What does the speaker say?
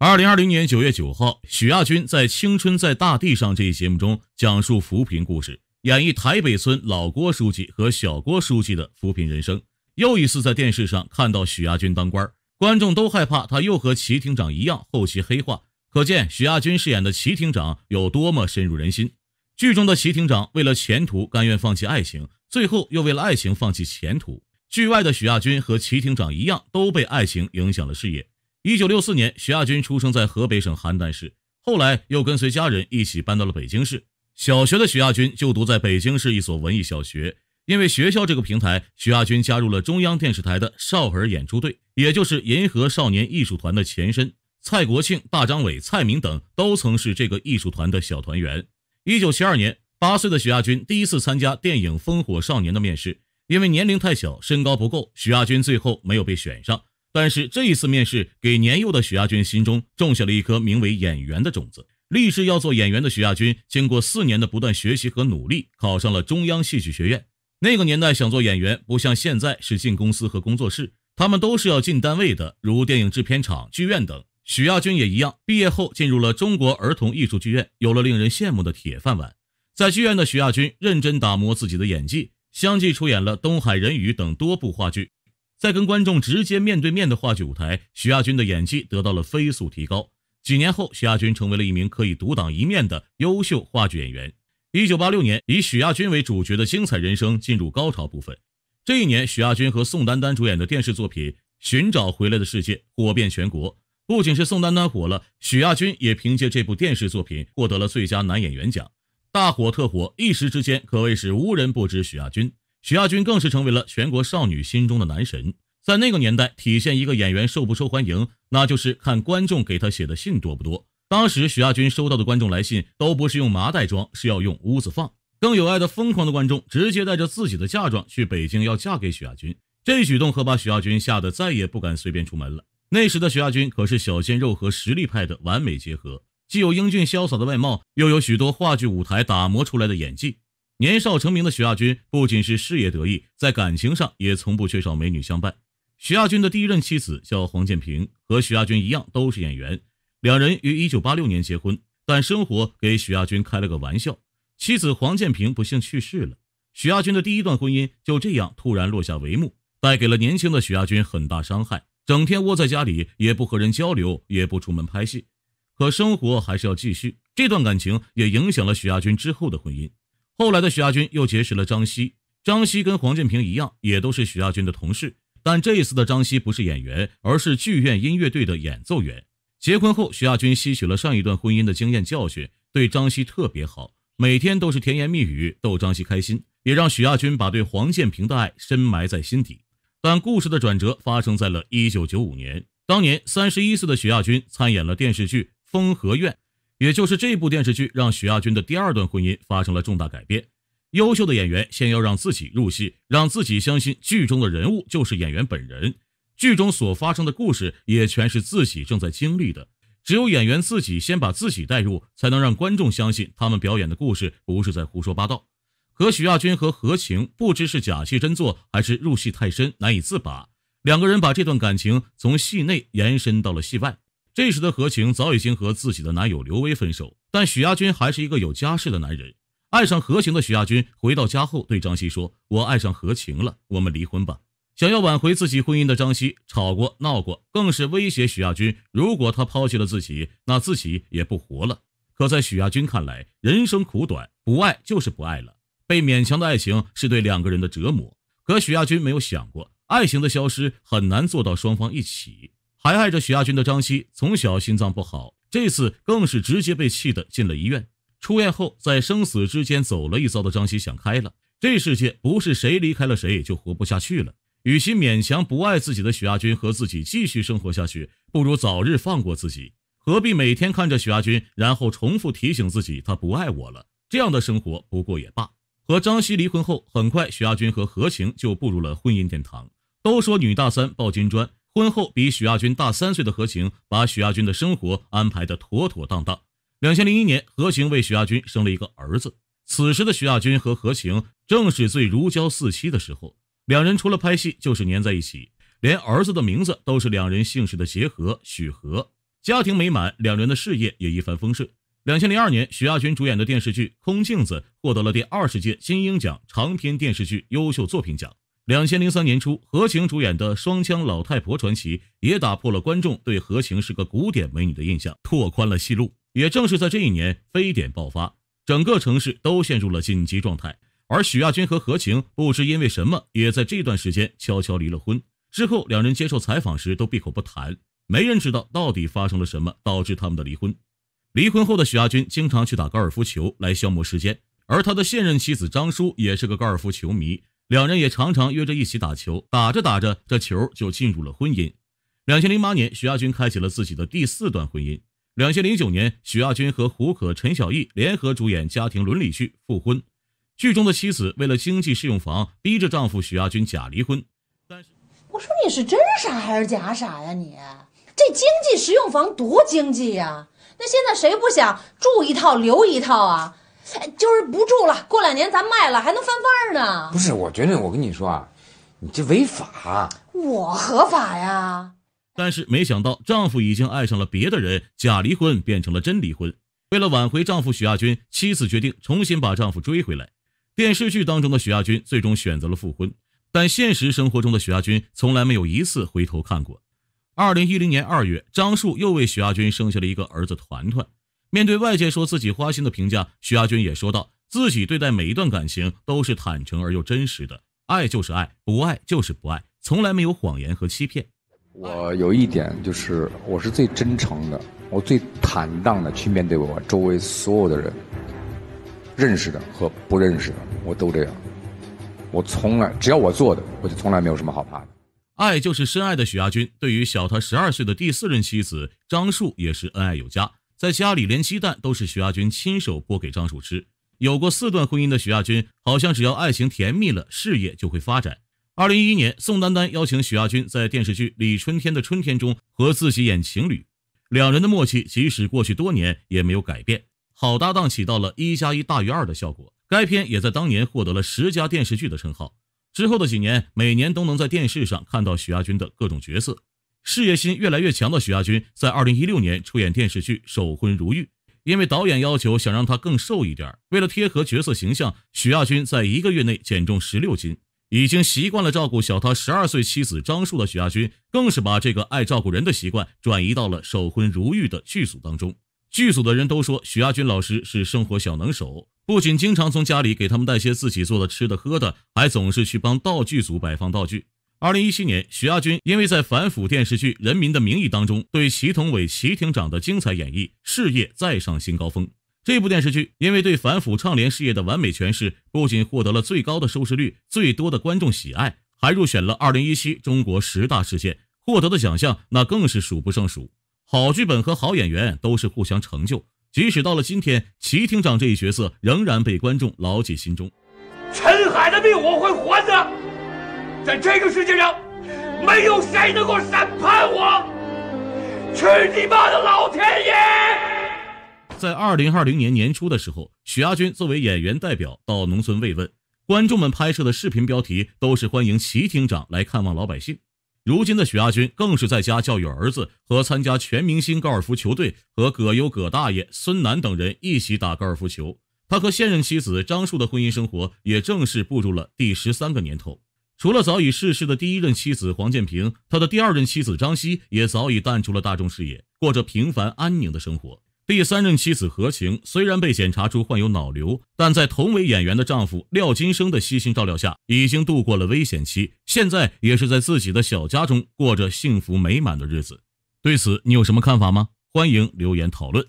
二零二零年九月九号，许亚军在《青春在大地上》这一节目中讲述扶贫故事，演绎台北村老郭书记和小郭书记的扶贫人生。又一次在电视上看到许亚军当官，观众都害怕他又和齐厅长一样后期黑化。可见许亚军饰演的齐厅长有多么深入人心。剧中的齐厅长为了前途甘愿放弃爱情，最后又为了爱情放弃前途。剧外的许亚军和齐厅长一样，都被爱情影响了事业。一九六四年，徐亚军出生在河北省邯郸市，后来又跟随家人一起搬到了北京市。小学的徐亚军就读在北京市一所文艺小学，因为学校这个平台，徐亚军加入了中央电视台的少儿演出队，也就是银河少年艺术团的前身。蔡国庆、大张伟、蔡明等都曾是这个艺术团的小团员。一九七二年，八岁的徐亚军第一次参加电影《烽火少年》的面试，因为年龄太小，身高不够，徐亚军最后没有被选上。但是这一次面试给年幼的许亚军心中种下了一颗名为演员的种子，立志要做演员的许亚军，经过四年的不断学习和努力，考上了中央戏剧学院。那个年代想做演员不像现在是进公司和工作室，他们都是要进单位的，如电影制片厂、剧院等。许亚军也一样，毕业后进入了中国儿童艺术剧院，有了令人羡慕的铁饭碗。在剧院的许亚军认真打磨自己的演技，相继出演了《东海人鱼》等多部话剧。在跟观众直接面对面的话剧舞台，许亚军的演技得到了飞速提高。几年后，许亚军成为了一名可以独当一面的优秀话剧演员。一九八六年，以许亚军为主角的《精彩人生》进入高潮部分。这一年，许亚军和宋丹丹主演的电视作品《寻找回来的世界》火遍全国。不仅是宋丹丹火了，许亚军也凭借这部电视作品获得了最佳男演员奖。大火特火，一时之间可谓是无人不知许亚军。许亚军更是成为了全国少女心中的男神。在那个年代，体现一个演员受不受欢迎，那就是看观众给他写的信多不多。当时，许亚军收到的观众来信都不是用麻袋装，是要用屋子放。更有爱的疯狂的观众，直接带着自己的嫁妆去北京要嫁给许亚军。这举动可把许亚军吓得再也不敢随便出门了。那时的许亚军可是小鲜肉和实力派的完美结合，既有英俊潇洒的外貌，又有许多话剧舞台打磨出来的演技。年少成名的许亚军不仅是事业得意，在感情上也从不缺少美女相伴。许亚军的第一任妻子叫黄建平，和许亚军一样都是演员，两人于一九八六年结婚。但生活给许亚军开了个玩笑，妻子黄建平不幸去世了，许亚军的第一段婚姻就这样突然落下帷幕，带给了年轻的许亚军很大伤害，整天窝在家里，也不和人交流，也不出门拍戏。可生活还是要继续，这段感情也影响了许亚军之后的婚姻。后来的许亚军又结识了张希，张希跟黄建平一样，也都是许亚军的同事。但这一次的张希不是演员，而是剧院音乐队的演奏员。结婚后，许亚军吸取了上一段婚姻的经验教训，对张希特别好，每天都是甜言蜜语逗张希开心，也让许亚军把对黄建平的爱深埋在心底。但故事的转折发生在了1995年，当年31岁的许亚军参演了电视剧《风和院》。也就是这部电视剧让许亚军的第二段婚姻发生了重大改变。优秀的演员先要让自己入戏，让自己相信剧中的人物就是演员本人，剧中所发生的故事也全是自己正在经历的。只有演员自己先把自己带入，才能让观众相信他们表演的故事不是在胡说八道。可许亚军和何晴不知是假戏真做，还是入戏太深难以自拔，两个人把这段感情从戏内延伸到了戏外。这时的何晴早已经和自己的男友刘威分手，但许亚军还是一个有家室的男人。爱上何晴的许亚军回到家后，对张希说：“我爱上何晴了，我们离婚吧。”想要挽回自己婚姻的张希吵过闹过，更是威胁许亚军：“如果他抛弃了自己，那自己也不活了。”可在许亚军看来，人生苦短，不爱就是不爱了。被勉强的爱情是对两个人的折磨。可许亚军没有想过，爱情的消失很难做到双方一起。还爱着许亚军的张希，从小心脏不好，这次更是直接被气得进了医院。出院后，在生死之间走了一遭的张希想开了，这世界不是谁离开了谁就活不下去了。与其勉强不爱自己的许亚军和自己继续生活下去，不如早日放过自己。何必每天看着许亚军，然后重复提醒自己他不爱我了？这样的生活不过也罢。和张希离婚后，很快许亚军和何晴就步入了婚姻殿堂。都说女大三抱金砖。婚后比许亚军大三岁的何晴，把许亚军的生活安排的妥妥当当。两千零一年，何晴为许亚军生了一个儿子。此时的许亚军和何晴正是最如胶似漆的时候，两人除了拍戏就是粘在一起，连儿子的名字都是两人姓氏的结合——许和。家庭美满，两人的事业也一帆风顺。两千零二年，许亚军主演的电视剧《空镜子》获得了第二十届金鹰奖长篇电视剧优秀作品奖。两千零三年初，何晴主演的《双枪老太婆传奇》也打破了观众对何晴是个古典美女的印象，拓宽了戏路。也正是在这一年，非典爆发，整个城市都陷入了紧急状态。而许亚军和何晴不知因为什么，也在这段时间悄悄离了婚。之后，两人接受采访时都闭口不谈，没人知道到底发生了什么导致他们的离婚。离婚后的许亚军经常去打高尔夫球来消磨时间，而他的现任妻子张叔也是个高尔夫球迷。两人也常常约着一起打球，打着打着，这球就进入了婚姻。两千零八年，徐亚军开启了自己的第四段婚姻。两千零九年，徐亚军和胡可、陈小艺联合主演家庭伦理剧《复婚》，剧中的妻子为了经济适用房，逼着丈夫徐亚军假离婚。但是，我说你是真傻还是假傻呀？你这经济适用房多经济呀？那现在谁不想住一套留一套啊？就是不住了，过两年咱卖了还能翻番呢。不是，我觉得我跟你说啊，你这违法。我合法呀。但是没想到，丈夫已经爱上了别的人，假离婚变成了真离婚。为了挽回丈夫许亚军，妻子决定重新把丈夫追回来。电视剧当中的许亚军最终选择了复婚，但现实生活中的许亚军从来没有一次回头看过。二零一零年二月，张树又为许亚军生下了一个儿子团团。面对外界说自己花心的评价，徐亚军也说到自己对待每一段感情都是坦诚而又真实的，爱就是爱，不爱就是不爱，从来没有谎言和欺骗。我有一点就是，我是最真诚的，我最坦荡的去面对我周围所有的人，认识的和不认识的，我都这样。我从来只要我做的，我就从来没有什么好怕的。爱就是深爱的许亚军，对于小他十二岁的第四任妻子张树也是恩爱有加。在家里，连鸡蛋都是许亚军亲手剥给张楚吃。有过四段婚姻的许亚军，好像只要爱情甜蜜了，事业就会发展。二零一一年，宋丹丹邀请许亚军在电视剧《李春天的春天》中和自己演情侣，两人的默契即使过去多年也没有改变。好搭档起到了一加一大于二的效果。该片也在当年获得了十佳电视剧的称号。之后的几年，每年都能在电视上看到许亚军的各种角色。事业心越来越强的许亚军，在二零一六年出演电视剧《守婚如玉》，因为导演要求想让他更瘦一点，为了贴合角色形象，许亚军在一个月内减重十六斤。已经习惯了照顾小他十二岁妻子张数的许亚军，更是把这个爱照顾人的习惯转移到了《守婚如玉》的剧组当中。剧组的人都说许亚军老师是生活小能手，不仅经常从家里给他们带些自己做的吃的喝的，还总是去帮道具组摆放道具。二零一七年，许亚军因为在反腐电视剧《人民的名义》当中对祁同伟、祁厅长的精彩演绎，事业再上新高峰。这部电视剧因为对反腐倡廉事业的完美诠释，不仅获得了最高的收视率、最多的观众喜爱，还入选了二零一七中国十大事件，获得的奖项那更是数不胜数。好剧本和好演员都是互相成就。即使到了今天，祁厅长这一角色仍然被观众牢记心中。陈海的命我会还的。在这个世界上，没有谁能够审判我。去你妈的老天爷！在二零二零年年初的时候，许亚军作为演员代表到农村慰问，观众们拍摄的视频标题都是欢迎齐厅长来看望老百姓。如今的许亚军更是在家教育儿子，和参加全明星高尔夫球队，和葛优、葛大爷、孙楠等人一起打高尔夫球。他和现任妻子张树的婚姻生活也正式步入了第十三个年头。除了早已逝世的第一任妻子黄建平，他的第二任妻子张希也早已淡出了大众视野，过着平凡安宁的生活。第三任妻子何晴虽然被检查出患有脑瘤，但在同为演员的丈夫廖金生的悉心照料下，已经度过了危险期，现在也是在自己的小家中过着幸福美满的日子。对此，你有什么看法吗？欢迎留言讨论。